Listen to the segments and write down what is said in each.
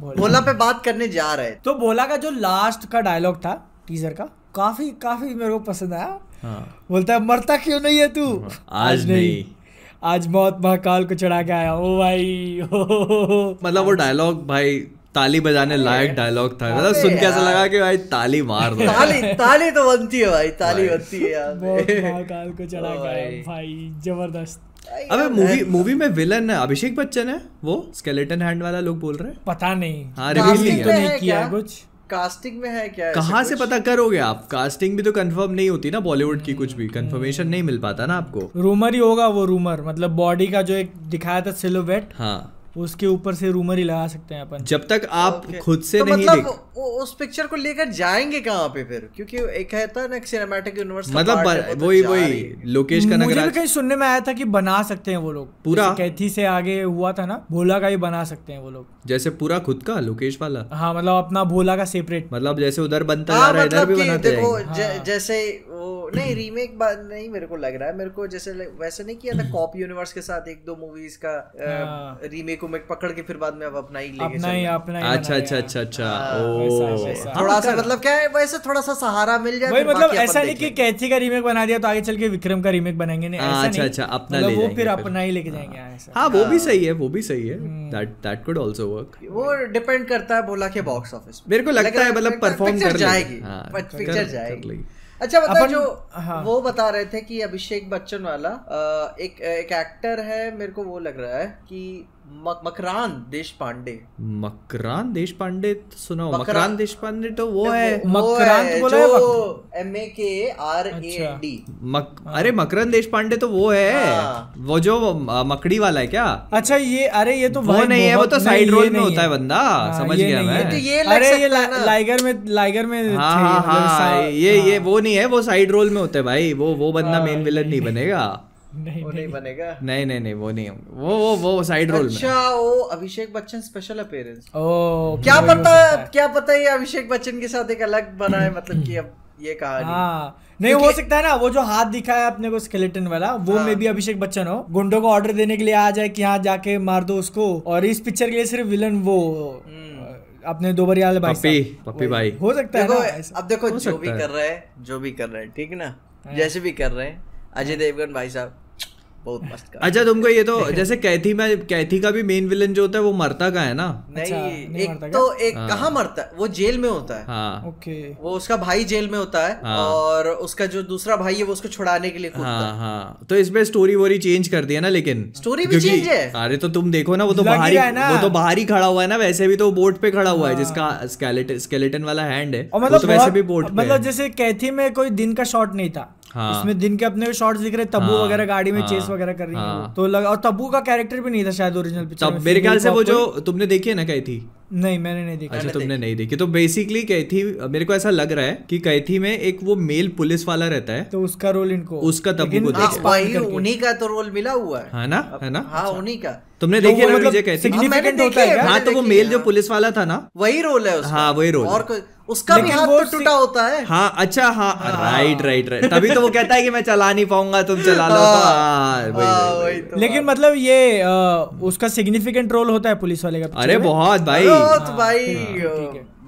बोला पे बात करने जा रहे तो बोला का जो लास्ट का डायलॉग था टीजर का काफी काफी मेरे को पसंद आया हाँ। बोलता है मरता क्यों नहीं है तू हाँ। आज, आज नहीं।, आज मौत महाकाल को चढ़ा के आया ओ भाई हो, हो, हो। मतलब वो डायलॉग भाई ताली बजाने लायक डायलॉग था मतलब सुन के ऐसा लगा कि भाई ताली मार दो ताली ताली तो बनती है भाई ताली बनती है यार महाकाल को चढ़ा के आया भाई जबरदस्त अबे मूवी मूवी में विलन है अभिषेक बच्चन है वो स्केलेटन हैंड वाला लोग बोल रहे हैं पता नहीं हाँ रिवील नहीं, तो नहीं किया कुछ कास्टिंग में है क्या कहाँ से पता करोगे आप कास्टिंग भी तो कंफर्म नहीं होती ना बॉलीवुड की कुछ भी कंफर्मेशन हम्म। नहीं मिल पाता ना आपको रूमर ही होगा वो रूमर मतलब बॉडी का जो एक दिखाया था सिलोवेट हाँ उसके ऊपर से रूमर ही लगा सकते हैं अपन जब तक आप okay. खुद से तो नहीं मतलब देख... उस पिक्चर को लेकर जाएंगे कहाँ पे फिर क्योंकि एक है था ना सिनेमैटिक यूनिवर्स मतलब तो वही वही लोकेश का मुझे कहीं सुनने में आया था कि बना सकते हैं वो लोग पूरा कैथी से आगे हुआ था ना भोला का ही बना सकते हैं वो लोग जैसे पूरा खुद का लोकेश वाला हाँ मतलब अपना भोला का सेपरेट मतलब जैसे उधर बनता हाँ, जा रहा है इधर मतलब भी बनाते देखो हाँ। जैसे वो नहीं रीमेक बात नहीं मेरे को लग रहा है मेरे को जैसे वैसे नहीं किया था कॉप यूनिवर्स के साथ एक दो मूवीज का रीमेक हाँ। उमेक पकड़ के फिर बाद में अब अपना ही अपना ही अपना अच्छा, अच्छा अच्छा अच्छा अच्छा थोड़ा हाँ, सा मतलब क्या है वैसे थोड़ा सा सहारा मिल जाए मतलब ऐसा नहीं की कैथी का रीमेक बना दिया तो आगे चल के विक्रम का रीमेक बनाएंगे नहीं अच्छा अच्छा अपना मतलब ले वो फिर अपना ही लेके जाएंगे हाँ वो भी सही है वो भी सही है that that could also work वो डिपेंड करता है बोला के बॉक्स ऑफिस मेरे को लगता है मतलब परफॉर्म कर जाएगी पिक्चर जाएगी अच्छा बताओ मतलब जो हाँ। वो बता रहे थे कि अभिषेक बच्चन वाला एक एक एक्टर है मेरे को वो लग रहा है कि मकरान देश पांडे मकरान देश पांडे तो सुना मकरान, मकरान देश पांडे तो वो है मकरान तो बोला है एम ए के आर ए डी अरे मकरान देश पांडे तो वो है हाँ। वो जो मकड़ी वाला है क्या अच्छा ये अरे ये तो वो नहीं है वो तो साइड रोल में होता है बंदा हाँ, समझ गया मैं तो अरे ये लाइगर में लाइगर में हाँ, ये ये वो नहीं है वो साइड रोल में होता है भाई वो वो बंदा मेन विलन नहीं बनेगा नहीं नहीं नहीं बनेगा नहीं नहीं नहीं वो नहीं वो वो वो साइड रोल अच्छा ओ अभिषेक बच्चन स्पेशल अपीयरेंस ओ क्या पता क्या पता ये अभिषेक बच्चन के साथ एक अलग बना है मतलब कि अब ये कहानी हाँ नहीं हो सकता है ना वो जो हाथ दिखाया अपने को स्केलेटन वाला वो हाँ। में भी अभिषेक बच्चन हो गुंडों को ऑर्डर देने के लिए आ जाए कि हाँ जाके मार दो उसको और इस पिक्चर के लिए सिर्फ विलन वो हम्म। अपने दो बरियाल भाई पप्पी पप्पी भाई हो सकता है ना अब देखो जो भी कर रहे हैं जो भी कर रहे हैं ठीक ना हाँ। जैसे भी कर रहे हैं अजय हाँ। देवगन भाई साहब बहुत मस्त का अच्छा तुमको ये तो जैसे कैथी में कैथी का भी मेन विलन जो होता है वो मरता का है ना नहीं, अच्छा, नहीं एक तो एक हाँ। कहाँ मरता है वो जेल में होता है हाँ। ओके वो उसका भाई जेल में होता है हाँ। और उसका जो दूसरा भाई है वो उसको छुड़ाने के लिए हाँ, हाँ। तो इसमें स्टोरी वोरी चेंज कर दिया ना लेकिन स्टोरी भी चेंज है अरे तो तुम देखो ना वो तो बाहर ही वो तो बाहर ही खड़ा हुआ है ना वैसे भी तो बोर्ड पे खड़ा हुआ है हाँ। जिसका स्केलेटन वाला हैंड है तो मतलब वैसे भी मतलब जैसे कैथी में कोई दिन का शॉट नहीं था हाँ। इसमें दिन के अपने शॉट्स दिख रहे तब्बू हाँ, वगैरह गाड़ी में हाँ, चेस वगैरह कर रही हाँ, है तो लग और तब्बू का कैरेक्टर भी नहीं था शायद ओरिजिनल पिक्चर मेरे ख्याल से वो जो तुमने देखी है ना कही थी नहीं मैंने नहीं देखा अच्छा तुमने नहीं देखी तो बेसिकली कैथी मेरे को ऐसा लग रहा है कि कैथी में एक वो मेल पुलिस वाला रहता है तो उसका रोल इनको उसका तब्बू को हाँ, उन्हीं का तो रोल मिला हुआ है है ना है ना हाँ अच्छा। उन्हीं का तुमने तो देखे है ना मतलब विजय कैसे हाँ, हाँ तो वो मेल जो पुलिस वाला था ना वही रोल है हाँ वही रोल और उसका भी हाथ तो टूटा होता है हाँ अच्छा हाँ, राइट राइट राइट तभी तो वो कहता है कि मैं चला नहीं पाऊंगा तुम चला लो तो। हाँ। हाँ, हाँ, तो लेकिन मतलब ये उसका सिग्निफिकेंट रोल होता है पुलिस वाले का अरे बहुत भाई बहुत भाई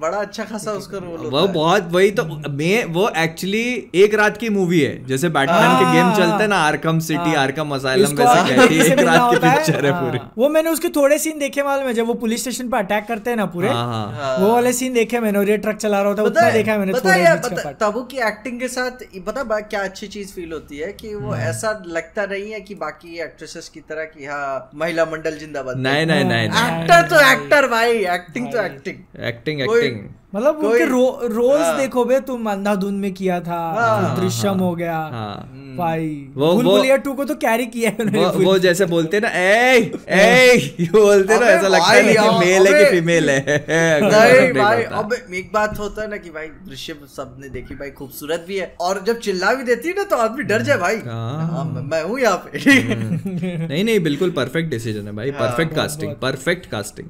बड़ा अच्छा खासा उसका रोल वो बहुत वही तो मैं वो एक्चुअली एक रात की मूवी है जैसे बैटमैन के गेम हाँ। चलते ना आरकम सिटी आरकम मसाइलम वैसे कहती एक रात की पिक्चर है पूरी हाँ। वो मैंने उसके थोड़े सीन देखे मालूम है जब वो पुलिस स्टेशन पे अटैक करते हैं ना पूरे हाँ, वो वाले सीन देखे मैंने और ये ट्रक चला रहा होता उतना देखा मैंने थोड़े तबू की एक्टिंग के साथ पता क्या अच्छी चीज फील होती है की वो ऐसा लगता नहीं है की बाकी एक्ट्रेसेस की तरह की हाँ महिला मंडल जिंदाबाद नहीं नहीं नहीं एक्टर तो एक्टर भाई एक्टिंग तो एक्टिंग एक्टिंग एक्टिंग बोरिंग मतलब उनके रो, रोल्स आ, हाँ। देखो बे तुम अंधाधुन में किया था हाँ, हाँ, दृश्यम हो गया भाई हम्म। वो बुलबुलिया टू को तो कैरी किया है वो, वो जैसे बोलते ना ए ए बोलते ना ऐसा लगता है कि मेल है कि फीमेल है नहीं भाई अब एक बात होता है ना कि भाई दृश्य सबने देखी भाई खूबसूरत भी है और जब चिल्ला भी देती है ना तो आदमी डर जाए भाई मैं हूँ यहाँ पे नहीं नहीं बिल्कुल परफेक्ट डिसीजन है भाई परफेक्ट कास्टिंग परफेक्ट कास्टिंग